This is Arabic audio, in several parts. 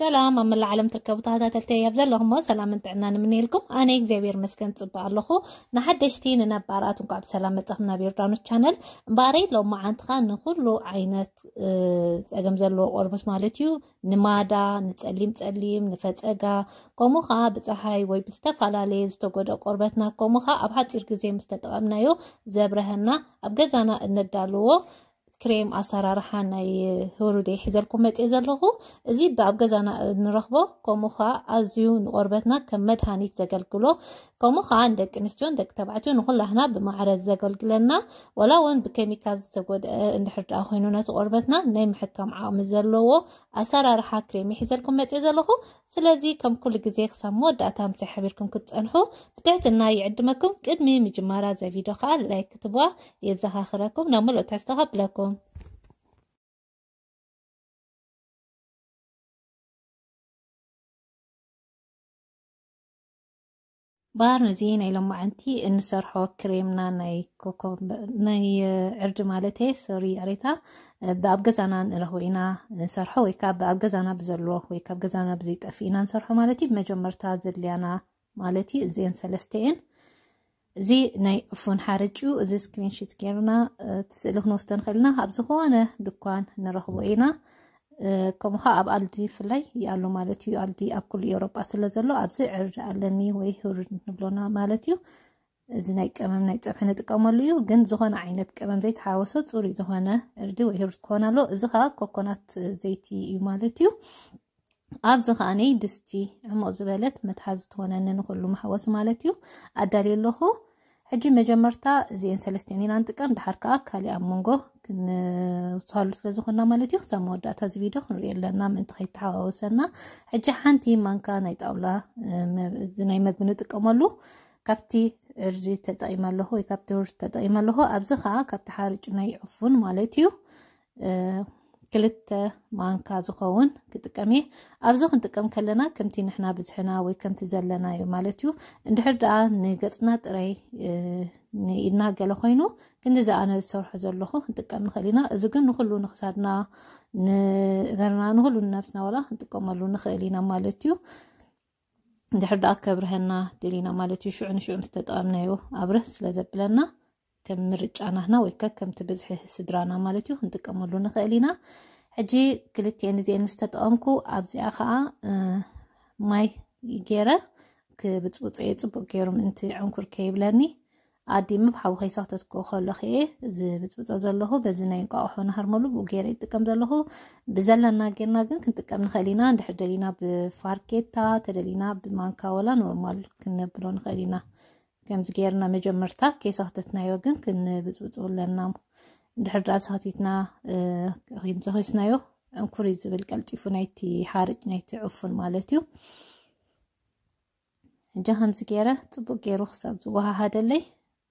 ሰላም ኣብ መላእ ዓለም ትርከቡ ተኸታተልቲ ኣብዘለኹሞ ሰላምን ጥዕናን ንምንኢልኩም ኣነ እግዚኣብሔር መስገን ፅቡቅ ኣለኹ ንሓደሽቲ ንነባርኣትንኩ ኣብ ሰላም መፅኹም ናብ ዮርዳኖስ ቻነል እምበሪ ሎም መዓንትኻ ንኩሉ ዓይነት ፀገም ዘለዎ ቆርበት ማለት እዩ ንማዳ ንፀሊም ፀሊም ንፈፀጋ ከምኡ ከዓ ብፀሓይ ወይ ብዝተፈላለየ ዝተጎደኦ ቆርበትና ከምኡ ከዓ ኣብ ሓፂር ግዜ ምስ ተጠቐምናዮ ዘብረሀና ኣብ ገዛና እነዳልዎ ክሬም ኣሰራርሓ ናይ ህሩድ ሒዘልኩም መፅእ ዘለኹ እዚ ብኣብ ገዛና ንረኽቦ ከምኡ ከዓ ኣዝዩ ንቆርበትና ከም መድሃኒት ዘገልግሎ ከምኡ ከዓ ንደቂ ኣንስትዮን ደቂ ተባዕትዮ ንኩላህና ብማዕረት ዘገልግለና ወላ እውን ብኬሚካል ዝተጎድአ እንድሕር ድኣ ኮይኑ ነቲ ቆርበትና ናይ ምሕከም ዓቕሚ ዘለዎ ኣሰራርሓ ክሬም ይሒዘልኩም መፅእ ዘለኹ ስለዚ ከም ኩሉ ግዜ ክሳብ መወዳእታ ምሳይ ሓቢርኩም ክትፀንሑ ብትሕትና ይዕድመኩም ቅድሚ ምጅማራ ዘቪድዮ ከዓ ላይክ ክትብዋ የዘኻኽረኩም ናብ መልኦታ ዝተኸብለኩም اليوم بار زين لما معانتی እንሰርሖ ክሬምና ናይ ኮኮም ናይ ዕርዲ ማለቴ ሶሪ ኣሬታ ብኣብ ገዛና ንረኽቦ ኢና ንሰርሖ ወይ ከዓ ብኣብ ገዛና ብዘሎ ወይ ካብ ገዛና ብዘይጠፊ ኢና ንሰርሖ ማለት እዩ መጀመርታ ዘድልያና ማለት እዩ እዚአን ሰለስተየን زي ناي فون حارجو زي سكرين كيرنا تسألوخ نوستن خلنا هاب زخوانة دوكوان نرخبو اينا كم ها اب الدي فلاي يالو مالتيو الدي اب كل يوروبا سلزلو اب زي عرج اللني وي هور نبلونا مالتيو زي ناي كمام ناي تبحنة تقامليو جن زخوانة عينت كمام زيت حاوسو تصوري زخوانة اردي وي هور تكوانا لو زخا كوكونات زيتي يو مالتيو آب زخانی دستی عمق زبالت متحز توانن نخلو محوس مالتیو ادالی لخو ሕጂ መጀመርታ እዚአን ሰለስተን ኢና ንጥቀም ድሓር ከዓ ካሊእ ኣብ መንጎ ክንውስሃሉ ስለ ዝኮና ማለት እዩ ክሳብ መወዳእታ እዚ ቪድዮ ክንሪኦ ኣለና ምእንቲ ከይተሓዋወሰና ሕጂ ሓንቲ ማንካ ናይ ጣውላ ናይ መግቢ ንጥቀመሉ ካብቲ እርዚ ተጠቂመ ኣለኹ ወይ ካብቲ ውርድ ተጠቂመ ኣለኹ ኣብዚ ከዓ ካብቲ ሓርጭ ናይ ዕፉን ማለት እዩ ክልተ ማንካ ዝኸውን ክጥቀም እየ ኣብዚ ክንጥቀም ከለና ከምቲ ንሕና ብዝሕና ወይ ከምቲ ዘለና እዩ ማለት እዩ እንድሕር ደኣ ንገፅና ጥራይ ንኢድና ገለ ኮይኑ ግን ዝኣነ ዝሰርሖ ዘለኹ ክንጥቀም ንኽእል ኢና እዚ ግን ንኩሉ ንክሳድና ንገርና ንኩሉ ንነብስና ዋላ ክንጥቀመሉ ንኽእል ኢና ማለት እዩ እንድሕር ደኣ ከብርሀና ድል ኢና ማለት እዩ ሽዑ ንሽዑ ምስ ተጠቐምናዮ ኣብ ርህ ስለ ዘብለና ከም ምርጫና ህና ወይ ከዓ ከምቲ ብዝሒ ስድራና ማለት እዩ ክንጥቀመሉ ንኽእል ኢና ሕጂ ክልትኤን እዚአን ምስ ተጠቐምኩ ኣብዚኣ ከዓ ማይ ገይረ ክብፅውፅየ ፅቡቅ ገይሩ ምእንቲ ዕንኩር ከይብለኒ ኣዲ ምብሓዊ ከይሳክተትኮ ከሎ ከየ ዝብፅብፆ ዘለኹ በዚ ናይ እንቋቑሖ ናሃርመሉ ብኡ ገይረ ይጥቀም ዘለኹ ብዘለና ጌርና ግን ክንጥቀም ንኽእል ኢና እንድሕር ደሊና ብፋርኬታ ተደሊና ብማንካወላ ኖርማል ክነብሎ ንኽእል ኢና كمز جيرنا مجمرتا كي صحتتنا يو جن كن بزوت ولنا دحر راس هاتيتنا اه هيم زهو سنايو ام كوريز بالقلتي فنايتي حارج نايتي عفن مالتيو جهن زجيرة تبو جيرو خساب زوها هادلي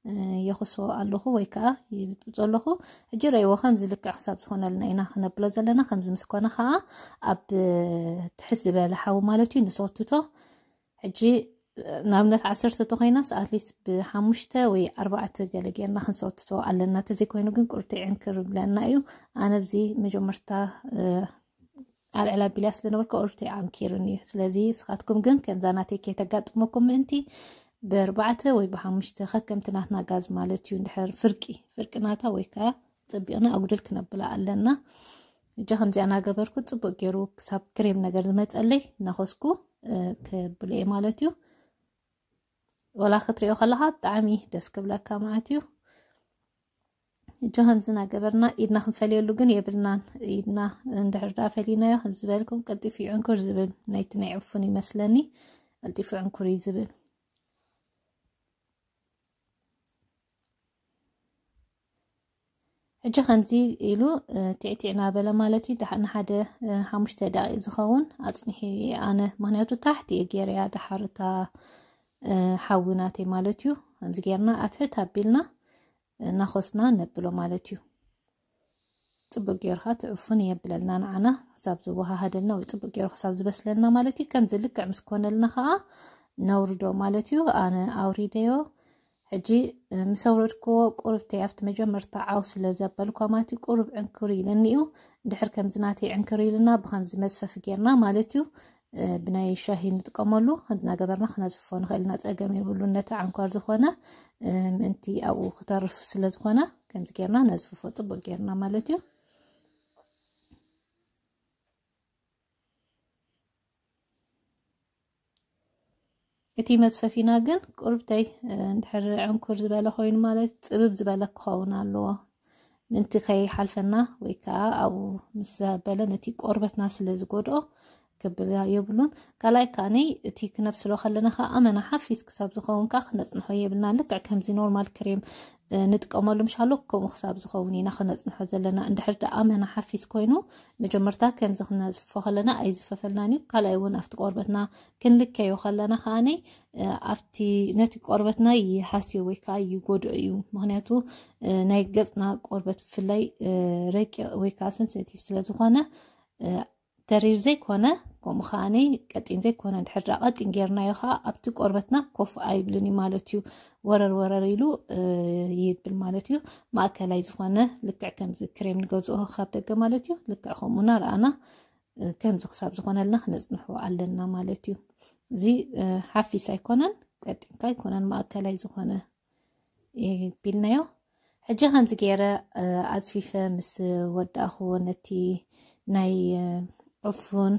اه يخصو اللوخو ويكا يبتوز اللوخو جيرا يو خمز لك حساب زخونا لنا اينا خنا بلوز لنا خمز مسكونا خا اب آه، تحزب لحاو مالتيو نصوتو تو عجي ንኣብነት ዓሰርተ እቶ ኮይናስ ኣትሊስት ብሓሙሽተ ወይ ኣርባዕተ ገለ ጌርና ክንሰውትቶ ኣለና እተዘይ ኮይኑ ግን ቁርጢዕን ክርብለና እዩ ኣነ ብዚ መጀመርታ ኣልዕል ኣቢልያ ስለነበርካ ቁርጢዕ ኣንኪርን እዩ ስለዚ ንስኻትኩም ግን ከምዛ ናተይ ከይተጋጥመኩም ምእንቲ ብኣርባዕተ ወይ ብሓሙሽተ ከከምቲ ናትና ጋዝ ማለት እዩ እንድሕር ፍርቂ ፍርቂ ናታ ወይ ከዓ ፀቢቕና ኣጉድል ክነብላ ኣለና እጃ ከምዚኣ እናገበርኩ ፅቡቅ ገይሩ ክሳብ ክሬም ነገር ዝመፀለይ እናኸስኩ ክብሎ ማለት እዩ ولا خطريو خلها طعمي دس كبلكا معاتيو جوهانزنا قبرنا ايدنا خنفلي اللو قن يبلنا ايدنا ندحر دا فلينا يو خنزبالكم قلتي في عنكر زبل نايتنا يعفوني مسلني قلتي في عنكر زبل حجا خنزي إلو تعتي عنا بلا مالتي دحنا حدا حمش تدائي زخون أصنحي أنا مهناتو تحتي أجيري دحارتا ሓዊ ናተይ ማለት እዩ ከምዚ ጌርና ኣትሕት ኣቢልና እናኮስና ነብሎ ማለት እዩ ፅቡቅ ጌሩ ትዕፉን የብለልና ንዓና ክሳብ ዝወሃሃደልና ወይ ፅቡቅ ጌሩ ክሳብ ዝበስለልና ማለት እዩ ከምዚ ልክዕ ምስ ኮነልና ከዓ ነውርዶ ማለት እዩ ኣነ ኣውሪደዮ ሕጂ ምስ ኣውረድክዎ ቁርብተይ ኣብቲ መጀመርታ ዓው ስለ ዘበልኳ ማለት እዩ ቁርብ ዕንክር እዩ ድሕር ከምዚ ናተይ ዕንክር ኢልና ብከምዚ መዝፈፊ ጌርና ማለት እዩ ብናይ ሻሂ ንጥቀመሉ እናገበርና ክነዝፎ ና ፀገም የብሉ ነቲ ዓንኳር ዝኾነ ምእንቲ ኣብኡ ክተርፍ ስለ ዝኾነ ከምዚ ጌርና ነዝፍፎ ፅቡቅ ጌርና ማለት እዩ እቲ መፅፈፊና ግን ቁርብተይ እንድሕር ዕንኩር ዝበለ ኮይኑ ማለት ፅብብ ዝበለ ክኸውን ኣለዎ ምእንቲ ከይሓልፈና ወይ ከዓ ኣብኡ ምስ ዘበለ ነቲ ቆርበትና ስለ ዝጎድኦ ክገብር የብሉን ካልኣይ ከዓኒ እቲ ክነብስሎ ከለና ከዓ መናሓፊስ ክሳብ ዝኸውን ከዓ ክነፅንሖ የብልና ልክዕ ከምዚ ኖርማል ክሬም ንጥቀመሉ ምሻሎ ከምኡ ክሳብ ዝኸውን ኢና ክነፅንሖ ዘለና እንድሕር ደኣ መናሓፊስ ኮይኑ መጀመርታ ከምዚ ክነዝፍፎ ከለና ኣይዝፈፈልናን እዩ ካልኣይ እውን ኣብቲ ቆርበትና ክንልከዮ ከለና ከዓኒ ኣብቲ ነቲ ቆርበትና ይሓስዮ ወይ ከዓ ይጎድኦ እዩ ምክንያቱ ናይ ገፅና ቆርበት ብፍላይ ረቂቕ ወይ ከዓ ሰንስቲቭ ስለዝኾነ ተሪር ዘይኮነ ከምኡ ከዓኒ ቀጢን ዘይኮነ ድሕራ ቀጢን ጌርናዮ ከዓ ኣብቲ ቆርበትና ኮፍ ኣይብልን እዩ ማለት እዩ ወረር ወረር ኢሉ ይብል ማለት እዩ ማእከላይ ዝኾነ ልክዕ ከምዚ ክሬም ንገዝኦ ካብ ደገ ማለት እዩ ልክዕ ከምኡ ናርኣና ከምዚ ክሳብ ዝኾነልና ክነፅንሖ ኣለና ማለት እዩ እዚ ሓፊስ ኣይኮነን ቀጢንካ ኣይኮነን ማእከላይ ዝኾነ ይቢልናዮ ሕጂ ከምዚ ገይረ ኣፅፊፈ ምስ ወዳእኹዎ ነቲ ናይ ዑፉን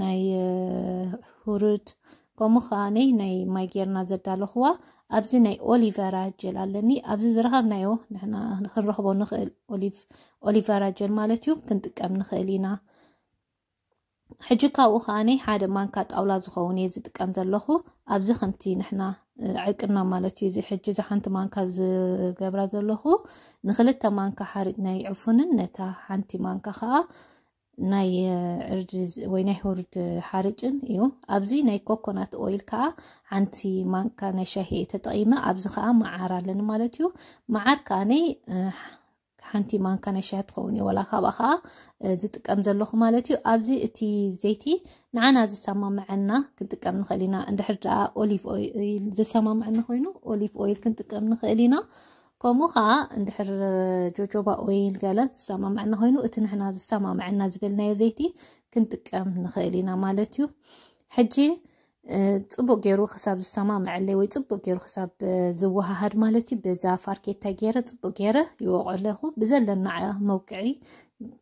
ናይ ሁሩድ ከምኡ ከዓነይ ናይ ማይ ጌርና ዘዳለኽዋ ኣብዚ ናይ ኦሊቨራ ጀል ኣለኒ ኣብዚ ዝረኸብናዮ ንሕና ክንረኽቦ ንኽእል ኦሊቨራ ጀል ማለት እዩ ክንጥቀም ንኽእል ኢና ሕጂ ካብኡ ከዓኒ ሓደ ማንካ ጣውላ ዝኸውን እየ ዝጥቀም ዘለኹ ኣብዚ ከምቲ ንሕና ዕቅና ማለት እዩ እዚ ሕጂ እዚ ሓንቲ ማንካ ዝገብራ ዘለኹ ንክልተ ማንካ ሓሪድ ናይ ዕፉንን ነታ ሓንቲ ማንካ ከዓ ናይ ዕርዲ ወይ ናይ ሕሩድ ሓርጭን እዩ ኣብዚ ናይ ኮኮናት ኦይል ከዓ ሓንቲ ማንካ ናይ ሻሂ ተጠቂመ ኣብዚ ከዓ መዓር ኣለኒ ማለት እዩ መዓር ከዓኒ ሓንቲ ማንካ ናይ ሻሂ ትኸውን እዩ ወላ ካብኣ ከዓ ዝጥቀም ዘለኹ ማለት እዩ ኣብዚ እቲ ዘይቲ ንዓና ዝሰማምዐና ክንጥቀም ንኽእል ኢና እንድሕር ድኣ ኦሊቭ ኦይል ዝሰማምዐና ኮይኑ ኦሊቭ ኦይል ክንጥቀም ንኽእል ኢና كومو خا ندحر آه، جوجو باويل قالت السما معنا هينو اتن حنا السما معنا زبلنا يا زيتي كنت كم نخيلينا مالتيو حجي آه، تبو غيرو حساب السما معلي وي تبو غيرو حساب آه، زوها هاد مالتي بزا فاركيتا غير تبو غير يوقعلهو بزلنا موقعي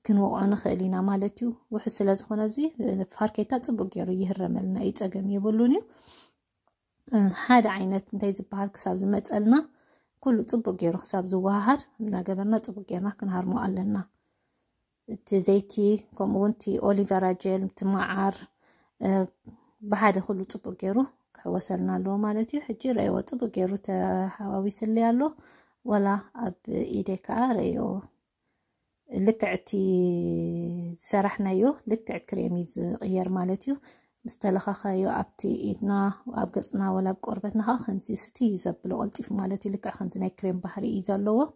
كنوقعنا خيلينا مالتيو وحسلا زخونا زي فاركيتا تبو غيرو يهرملنا يتقم يبلوني هاد عينت نتاي زبال حساب زمتلنا كل طبق يروح ساب زواهر من جبرنا طبق يروح كن هرم علينا تزيتي كمونتي أوليفر جيل تمعر بعد كل طبق يروح وصلنا له ما نتيو حجي ريو طبق يروح تحاوي سلي له ولا أب إيديك أريو لكعتي سرحنا يو لكع كريمي زغير مالتيو مستلخخة يو أبتي إدنا وأب قصنا ولا أب قربتنا ها خنزي ستي يزبلو قلتي في مالتي لك خنزينا كريم بحري إيزالوه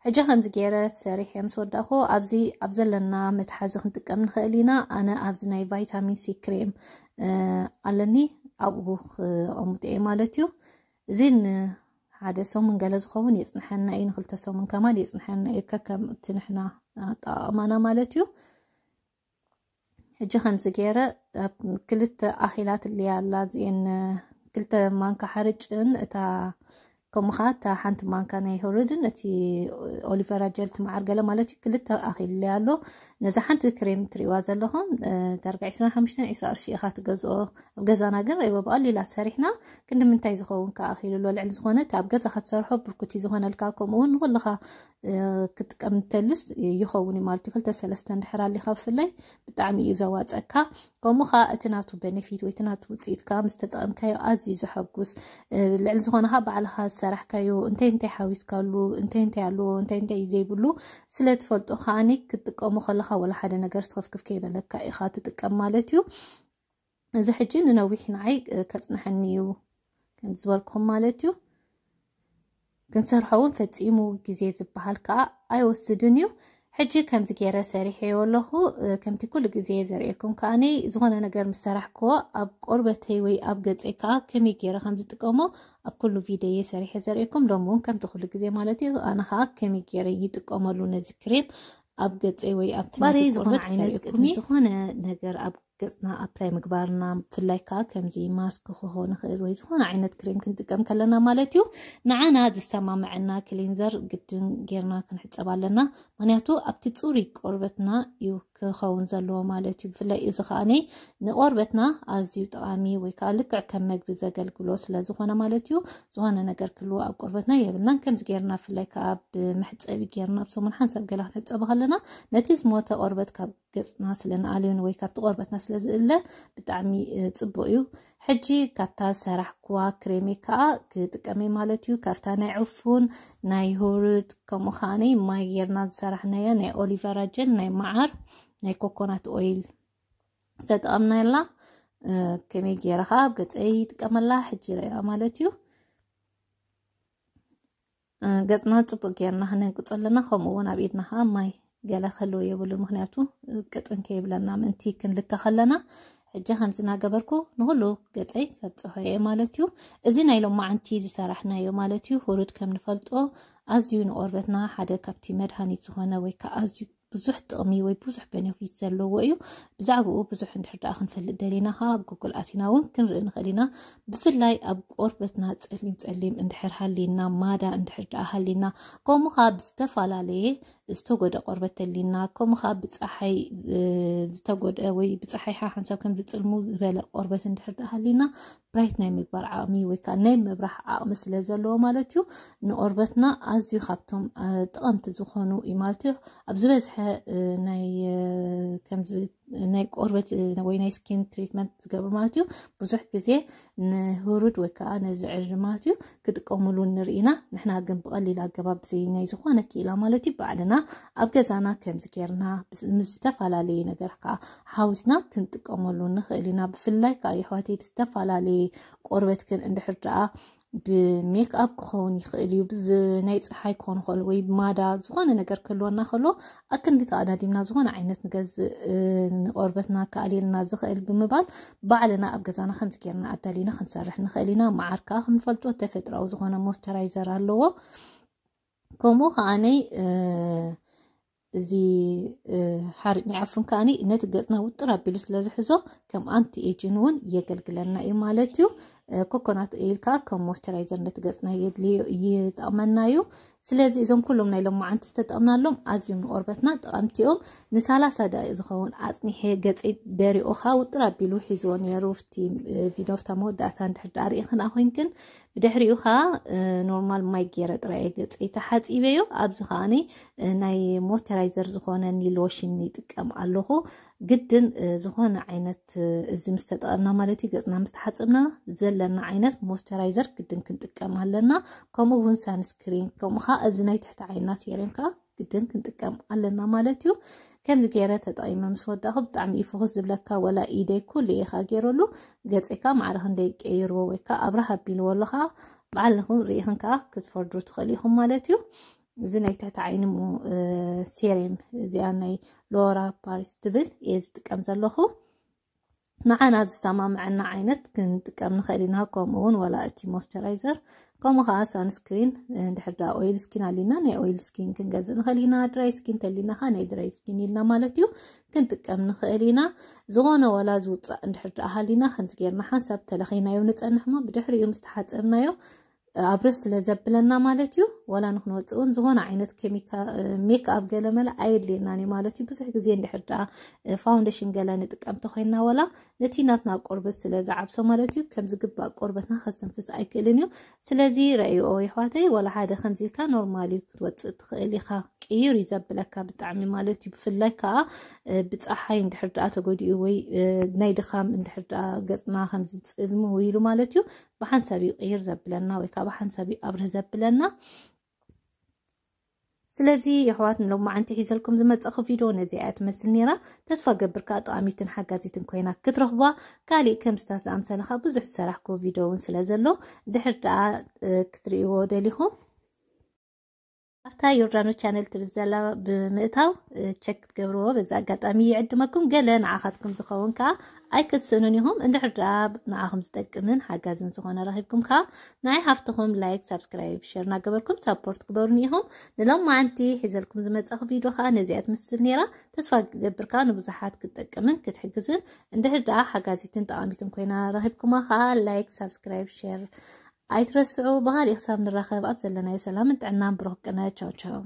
حجة خنز جيرة ساري حيامس وداخو أبزي أبزل لنا متحازي خنتك أمن خيلينا أنا أبزيناي فيتامين سي كريم آه، ألاني أبوخ أمود إيمالتيو زين ሓደ ሰሙን ገለ ዝኸውን የፅንሐና እዩ ንክልተ ሰሙን ከማል የፅንሐና እዩ ከከምቲ ንሕና ኣጠቃቅማና ማለት እዩ ሕጂ ከምዚ ገይረ ኣብ ክልተ ኣኪላት ልያ ኣላ እዚአን ክልተ ማንካ ሓርጭን እታ ከምኡኸ ሓንቲ ማንካ ናይ ሆርድን እቲ ኦሊቨራ ጀል ትመዓርገለ ማለት እዩ ክልተ ኣኺልለ ኣሎ ነዚ ሓንቲ ክሬም ትሪእዋ ዘለኹም ዳርጋ 25 20 ኢኻ ትገዝኦ ኣብ ገዛና ግን ረይቦ ብቐሊላ ሰሪሕና ክንዲ ምንታይ ዝኸውን ከ ኣኺልሎ ልዕሊ ዝኾነ ኣብ ገዛ ክትሰርሖ ብርኩት ዝኾነልካ ከምኡውን ንኩልኻ ክትጥቀም ተልስ ይኸውን እዩ ማለት እዩ ክልተ ሰለስተ እንድሕር ኣሊኻ ብፍላይ ብጣዕሚ እዩ ዘዋፀካ كمو خا اتناتو بنفيت ويتناتو تزيد كام استدام كايو ازي زحقوس لعل زوان ها بعلها سرح كايو انتي انتي حاويس كالو انتي انتي علو انتي انتي ازي بلو سلت فولتو خاني كتك امو خلخا ولا حدا نقر صغف كيف كيبا لكا اي خاتتك امالتيو زحجين نوحين عاي كاسنحنيو كان زوالكم مالتيو كان سرحوون كيزيز بحال كا اي وسدونيو ሕጂ ከምዚ ገይረ ሰሪሐዮ ኣለኹ ከምቲ ኩሉ ግዜ ዘርእየኩም ከዓኒ ዝኾነ ነገር ምስ ሰራሕ ክዎ ኣብ ቆርበተይ ወይ ኣብ ገፀይ ከዓ ከመይ ገይረ ከም ዝጥቀሞ ኣብ ኩሉ ቪደየ ሰሪሐ ዘርእየኩም ሎም እውን ከምቲ ኩሉ ግዜ ማለት እዩ ኣነ ከዓ ከመይ ገይረ ይጥቀመሉ ነዚ ክሬም ኣብ ገፀይ ወይ ኣብ ትባረይ ዝኾነ ዓይነት ዝኾነ ነገር ኣብ ገፅና ኣፕላይ ምግባርና ብፍላይ ከዓ ከምዚ ማስክ ክኾን ንኽእል ወይ ዝኾነ ዓይነት ክሬም ክንጥቀም ከለና ማለት እዩ ንዓና ዝሰማምዐና ክሊንዘር ግድን ጌርና ክንሕፀብ ኣለና ምክንያቱ ኣብቲ ፅሩይ ቆርበትና እዩ ክኸውን ዘለዎ ማለት እዩ ብፍላይ እዚ ከዓኒ ንቆርበትና ኣዝዩ ጠቃሚ ወይ ከዓ ልክዕ ከም መግቢ ዘገልግሎ ስለዝኾነ ማለት እዩ ዝኾነ ነገር ክህልዎ ኣብ ቆርበትና የብልናን ከምዚ ጌርና ብፍላይ ከዓ ብምሕፀቢ ጌርና ሰሙን ሓንሳብ ገላ ክንሕፀብ ከለና ነቲ ዝሞተ ቆርበት ካብ ገፅና ስለንኣልዩን ወይ ካብቲ ቆርበትና ስለዝእለ ብጣዕሚ ፅቡቅ እዩ ሕጂ ካብታ ሰራሕ اكوا كريميكا كتقمي مالتيو كفتا نعفون ناي هورد كمخاني ما يرنا زرحنايا ناي اوليفيرا جل ناي معر ناي كوكونات اويل تتقمنا يلا أه كمي جيرخا بغتاي تقملا حجيريا مالتيو قصنا تبقى يرنا هنن قصلنا خموون عبيدنا هاماي جالا خلو يبولو مهنياتو قطن كيبلنا من تيكن لكا خلنا ሕጂ ከምዚ እናገበርኩ ንኩሉ ገፀይ ከብፅሖ እየ ማለት እዩ እዚ ናይ ሎም መዓንቲ ዝሰራሕናዮ ማለት እዩ ሁሩድ ከም ንፈልጦ ኣዝዩ ንቆርበትና ሓደ ካብቲ መድሃኒት ዝኾነ ወይ ከዓ ኣዝዩ ብዙሕ ጥቕሚ ወይ ብዙሕ ቤነፊት ዘለዎ እዩ ብዛዕባኡ ብዙሕ እንድሕር ደኣ ክንፈልጥ ደሊና ከዓ ኣብ ጉጉል ኣትና እውን ክንርኢ ንኽእል ኢና ብፍላይ ኣብ ቆርበትና ፀሊም ፀሊም እንድሕር ሃሊና ማዳ እንድሕር ደኣ ሃሊና ከምኡ ከዓ ብዝተፈላለየ ዝተጎደ ቆርበት ተሊና ከምኡ ከዓ ብፀሓይ ዝተጎድአ ወይ ብፀሓይ ሓንሳብ ከም ዝፅልሙ ዝበለ ቆርበት እንድሕር ሃሊና ብራይት ናይ ምግባር ዓቕሚ ወይ ከዓ ናይ ምብራሕ ዓቕሚ ስለ ዘለዎ ማለት እዩ ንቆርበትና ኣዝዩ ካብቶም ጠቐምቲ ዝኾኑ እዩ ማለት እዩ ኣብ ዝበዝሐ ናይ ከምዚ ናይ ቆርበት ወይ ናይ ስኪን ትሪትመንት ዝገብር ማለት እዩ ብዙሕ ግዜ ንህሩድ ወይ ከዓ ነዝዕር ማለት እዩ ክጥቀምሉ ንርኢና ንሕና ግን ብቀሊል ኣገባብ ዘ ናይ ዝኾነ ክኢላ ማለት እዩ ባዕልና ኣብ ገዛና ከምዚ ጌርና ምዝተፈላለየ ነገር ከዓ ሓዊስና ክንጥቀመሉ ንኽእል ኢና ብፍላይ ከዓ ይሕዋት ብዝተፈላለየ ቆርበት ግን እንድሕር ደኣ ብሜክ ኣፕ ክኸውን ይኽእል እዩ ብዝ ናይ ፀሓይ ክኾን ይኽእል ወይ ብማዳ ዝኾነ ነገር ክህልወና ከሎ ኣክንዲ ተቐዳዲምና ዝኾነ ዓይነት ንገዝእ ንቆርበትና ከኣልልና ዝኽእል ብምባል ባዕልና ኣብ ገዛና ከምዚ ጌርና ኣዳሊና ክንሰርሕ ንኽእል ኢና መዓር ከዓ ክንፈልጦ ተፈጥራዊ ዝኾነ ሞስተራይዘር ኣለዎ ከምኡ ከዓነይ እዚ ሓርጭ ዓፉን ከዓኒ ነቲ ገፅና ውጥር ኣቢሉ ስለ ዝሕዞ ከም ኣንቲ ኤጅን እውን የገልግለና እዩ ማለት እዩ ኮኮናት ኤል ከዓ ከም ሞስቸራይዘር ነቲ ገፅና የድልዮ እይጠቕመና እዩ ስለዚ እዞም ኩሎም ናይ ሎም መዓንቲ ዝተጠቕምናሎም ኣዝዮም ንቆርበትና ጠቐምቲኦም ንሳላሳ ዳ ዝኸውን ኣፅኒሐ ገፀ ደሪኦካ ውጥር ኣቢሉ ሒዝዎ ነይሩ ቲ ቪዶፍታ መወዳእታ ንድሕር ዳ ክንኣ ኮይንክን ብድሕሪኡ ከዓ ኖርማል ማይ ገይረ ጥራየ ገፀ ተሓፂበዮ ኣብዚ ከዓኒ ናይ ሞስተራይዘር ዝኾነ ኒሎሽን ይጥቀም ኣለኹ قدن زخون عينت زمست تقرنا مالتي قزنا مستحات امنا زلنا عينت موسترايزر قدن كنتك امها لنا كومو هون سانسكرين كومو خا ازناي تحت عينا سيرينكا قدن كنتك امها لنا مالتيو كم زغيرة تطايمة مسودة خب طعم يفوخز بلكا ولا ايدي كل ايخا غيرولو قدس ايكا معرهن ديك ايرو ويكا ابرها بيلولوها بعلهم ريهنكا كتفردو تخليهم مالتيو زناي تحت عين مو سيريم زياني ሎራ ፓሪስ ትብል እየ ዝጥቀም ዘለኹ ንዓና ዝሰማምዐና ዓይነት ክንጥቀም ንኽእል ኢና ከምኡ እውን ወላ እቲ ሞይስቸራይዘር ከምኡ ከዓ ሳንስክሪን እንድሕር ዳ ኦይል ስኪን ኣሊና ናይ ኦይል ስኪን ክንገዝእ ንኽእል ኢና ድራይ ስኪን ተሊና ከዓ ናይ ድራይ ስኪን ኢልና ማለት እዩ ክንጥቀም ንኽእል ኢና ዝኾነ ወላ ዝውፃእ እንድሕር ዳ ሃሊና ከምዚ ጌርና ሓንሳብ ተለኺናዮ ንፀንሕ ሞ ብድሕሪኡ ምስ ተሓፀብናዮ ኣብርስ ስለ ዘብለና ማለት እዩ ወላ ንክንወፅእውን ዝኮነ ዓይነት ሜክ ኣብ ገለ መላ ኣየድልየናን እዩ ማለት እዩ ብዙሕ ግዜ እንድሕር ድኣ ፋውንዴሽን ገለ ንጥቀምቲ ኮይና ወላ ነቲ ናትና ቆርበት ስለዝዓብሶ ማለት እዩ ከም ዝግባእ ቆርበትና ከዝተንፍስ ኣይክእልን እዩ ስለዚ ረእይኦ ይሕዋተይ ወላ ሓደ ከምዚ ኢልካ ኖርማል እዩ ክትወፅእ ትኽእል ኢካ ቅይር እዩ ዘብለካ ብጣዕሚ ማለት እዩ ብፍላይ ከዓ ብፀሓይ እንድሕር ድኣ ተጎዲኡ ወይ ናይ ድኻም እንድሕር ድኣ ገፅና ከምዝፅልሙ ኢሉ ማለት እዩ ብሓንሳብ እዩ ቅይር ዘብለና ወይ ከዓ طبعا سبي أبر زب لنا سلازي يحواتن لو ما عندي حيز لكم زي ما تأخو فيديو نزيقات مسلنيرا تتفاقب بركاء طعاميتن حقا زيتن كوينة كتروخبا كالي كم ستاس أمسان خابو زيح فيديو ونسلازلو دحر دعا آه، كتريوو ኣብታ ዮርዳኖ ቻነል ትብል ዘላ ብምእታው ቸክ ትገብርዎ በዛ ኣጋጣሚ ይዕድመኩም ገለ ንዓኻትኩም ዝኸውን ከዓ ኣይክትስእኑን ክትስእኑን ኢኹም እንድሕር ድኣ ንዓኹም ዝጠቅምን ሓጋዝን ዝኾነ ረኺብኩም ከዓ ናይ ሃፍትኹም ላይክ ሳብስክራይብ ሸር እናገበርኩም ሳፖርት ክበሩኒ ኢኹም ንሎም ማዓንቲ ሒዘልኩም ዝመፀኹ ቪድዮ ከዓ ነዚኣ ትምስል ነይራ ተስፋ ክገብርካ ንብዙሓት ክትጠቅምን ክትሕግዝን እንድሕር ድኣ ሓጋዚትን ጠቃሚትን ኮይና ረኺብኩማ ከዓ ላይክ ሳብስክራይብ ሸር ايترسعوا بهالي خسر من الرخب ابزل لنا انت عنا بروك انا تشاو تشاو